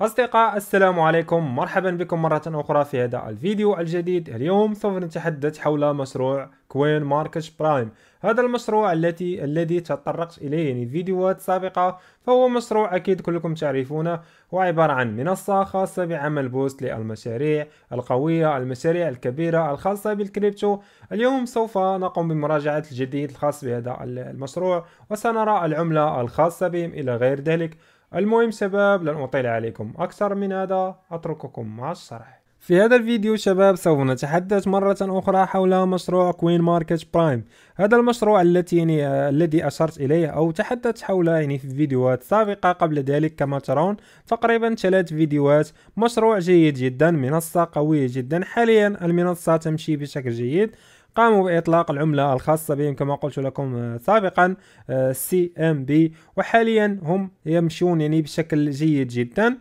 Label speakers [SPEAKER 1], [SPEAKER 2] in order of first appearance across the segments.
[SPEAKER 1] أصدقاء السلام عليكم مرحبا بكم مرة أخرى في هذا الفيديو الجديد اليوم سوف نتحدث حول مشروع كوين ماركت برايم هذا المشروع التي الذي تطرقت اليه يعني فيديوهات سابقه فهو مشروع اكيد كلكم تعرفونه هو عباره عن منصه خاصه بعمل بوست للمشاريع القويه المشاريع الكبيره الخاصه بالكريبتو اليوم سوف نقوم بمراجعه الجديد الخاص بهذا المشروع وسنرى العمله الخاصه بهم الى غير ذلك المهم شباب لن أطيل عليكم أكثر من هذا أترككم مع الشرح في هذا الفيديو شباب سوف نتحدث مرة أخرى حول مشروع كوين ماركت برايم هذا المشروع التي يعني الذي أشرت إليه أو تحدثت حوله يعني في فيديوهات سابقة قبل ذلك كما ترون تقريبا ثلاث فيديوهات مشروع جيد جدا منصة قوية جدا حاليا المنصة تمشي بشكل جيد قاموا بإطلاق العملة الخاصة بهم كما قلت لكم آه، سابقا آه، سي ام بي وحاليا هم يمشون يعني بشكل جيد جدا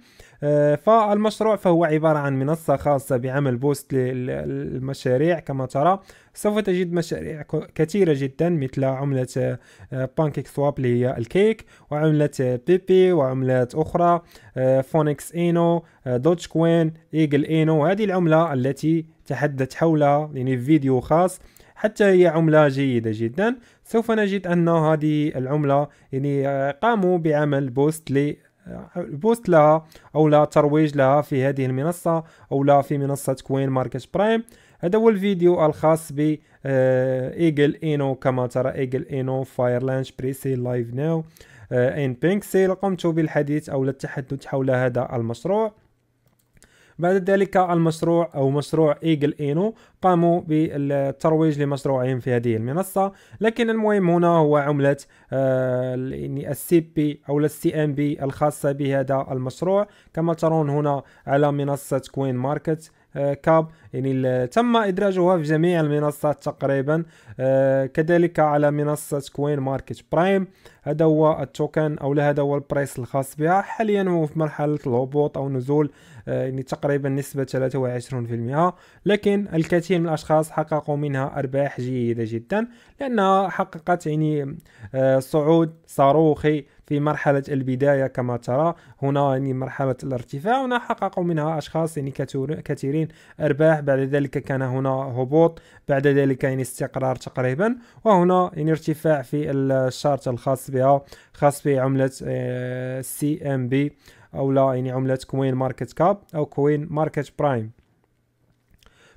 [SPEAKER 1] آه، فالمشروع فهو عبارة عن منصة خاصة بعمل بوست للمشاريع كما ترى سوف تجد مشاريع كثيرة جدا مثل عملة بانكيك آه، سواب اللي هي الكيك وعملة بيبي آه، وعملات أخرى فونكس إينو دوتش كوين إيجل إينو هذه العملة التي تحدث حولها يعني فيديو خاص حتى هي عملة جيدة جدا سوف نجد أن هذه العملة يعني قاموا بعمل بوست بوست لها او لا ترويج لها في هذه المنصه او لا في منصه كوين ماركت برايم هذا هو الفيديو الخاص ب آه، ايجل اينو كما ترى ايجل اينو فاير لانش بريسي لايف ناو آه، ان بينكسيل قمت بالحديث او التحدث حول هذا المشروع بعد ذلك المشروع أو مشروع إيجل إينو قاموا بالترويج لمشروعهم في هذه المنصة لكن المهم هنا هو عملة آه، السي بي أو السي ام بي الخاصة بهذا المشروع كما ترون هنا على منصة كوين ماركت آه، كاب يعني تم ادراجها في جميع المنصات تقريبا آه، كذلك على منصه كوين ماركت برايم هذا هو التوكن او لا هذا هو البريس الخاص بها حاليا هو في مرحله الهبوط او نزول آه، يعني تقريبا نسبه 23% لكن الكثير من الاشخاص حققوا منها ارباح جيده جدا لانها حققت يعني آه، صعود صاروخي في مرحلة البداية كما ترى هنا يعني مرحلة الارتفاع هنا حققوا منها أشخاص يعني كثيرين أرباح بعد ذلك كان هنا هبوط بعد ذلك يعني استقرار تقريبا وهنا يعني ارتفاع في الشارت الخاص بها خاص بعملة عمله سي ام بي آه، او لا يعني عمله كوين ماركت كاب او كوين ماركت برايم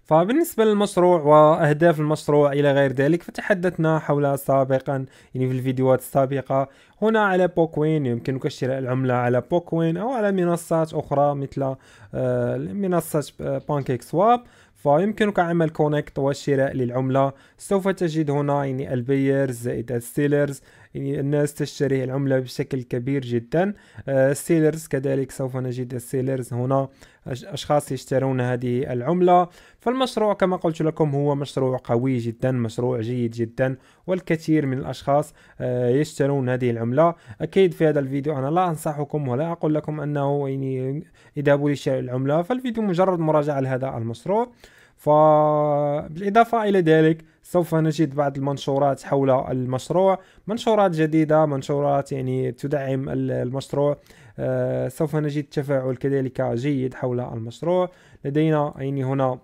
[SPEAKER 1] فبالنسبة للمشروع وأهداف المشروع إلى غير ذلك فتحدثنا حولها سابقا يعني في الفيديوهات السابقة هنا على بوكوين يمكنك شراء العملة على بوكوين أو على منصات أخرى مثل آه، منصة آه، بانكيك سواب فيمكنك عمل كونكت وشراء للعملة سوف تجد هنا يعني البيرز زائد السيلرز يعني الناس تشتري العملة بشكل كبير جدا آه، السيلرز كذلك سوف نجد السيلرز هنا أشخاص يشترون هذه العملة فالمشروع كما قلت لكم هو مشروع قوي جدا مشروع جيد جدا والكثير من الأشخاص آه، يشترون هذه العملة أكيد في هذا الفيديو أنا لا أنصحكم ولا أقول لكم أنه يعني اذهبوا لشراء العملة فالفيديو مجرد مراجعة لهذا المشروع فبالإضافة إلى ذلك سوف نجد بعض المنشورات حول المشروع منشورات جديدة منشورات يعني تدعم المشروع آه، سوف نجد تفاعل كذلك جيد حول المشروع لدينا يعني هنا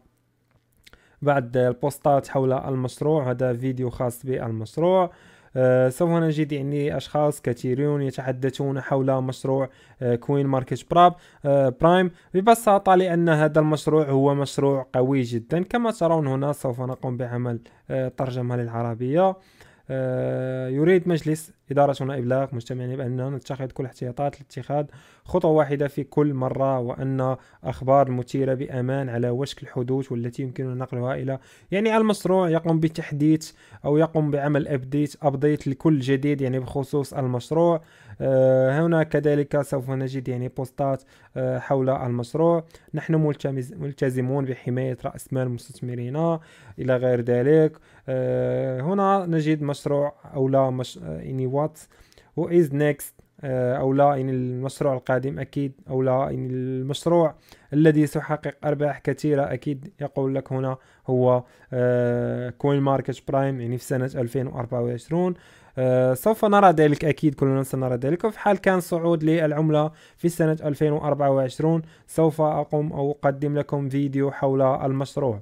[SPEAKER 1] بعض البوستات حول المشروع هذا فيديو خاص بالمشروع آه، سوف نجد يعني أشخاص كثيرون يتحدثون حول مشروع آه، كوين ماركت براب آه، برايم ببساطة لأن هذا المشروع هو مشروع قوي جدا كما ترون هنا سوف نقوم بعمل ترجمة للعربية يريد مجلس إدارتنا إبلاغ مجتمعنا بأننا نتخذ كل احتياطات لاتخاذ خطوة واحدة في كل مرة وأن أخبار مثيره بأمان على وشك الحدوث والتي يمكننا نقلها إلى يعني المشروع يقوم بتحديث أو يقوم بعمل أبديت أبديت لكل جديد يعني بخصوص المشروع آه، هنا كذلك سوف نجد يعني بوستات آه، حول المشروع نحن ملتزمون بحماية رأس مال مستثمرينا إلى غير ذلك آه، هنا نجد مشروع أو لا مش... يعني واتس هو از آه، نيكست او لا يعني المشروع القادم اكيد او لا يعني المشروع الذي سيحقق ارباح كثيره اكيد يقول لك هنا هو كوين ماركت برايم يعني في سنه 2024 آه، سوف نرى ذلك أكيد كلنا سنرى ذلك وفي حال كان صعود للعملة في سنة 2024 سوف أقوم أو أقدم لكم فيديو حول المشروع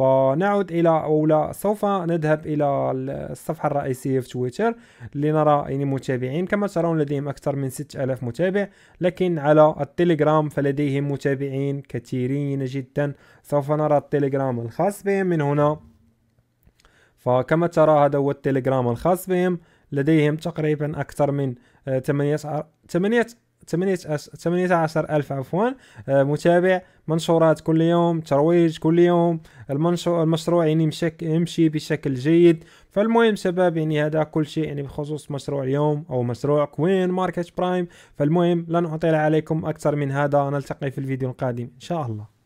[SPEAKER 1] فنعود إلى اولى سوف نذهب إلى الصفحة الرئيسية في تويتر لنرى يعني متابعين كما ترون لديهم أكثر من 6000 متابع لكن على التليجرام فلديهم متابعين كثيرين جدا سوف نرى التليجرام الخاص بهم من هنا فكما ترى هذا هو التليجرام الخاص بهم لديهم تقريبا أكثر من 8 آه، 18 ألف عفوا آه، متابع منشورات كل يوم ترويج كل يوم المنشور المشروع يعني مشك يمشي بشكل جيد فالمهم شباب يعني هذا كل شيء يعني بخصوص مشروع اليوم او مشروع كوين ماركت برايم فالمهم لن اطيل عليكم اكثر من هذا نلتقي في الفيديو القادم ان شاء الله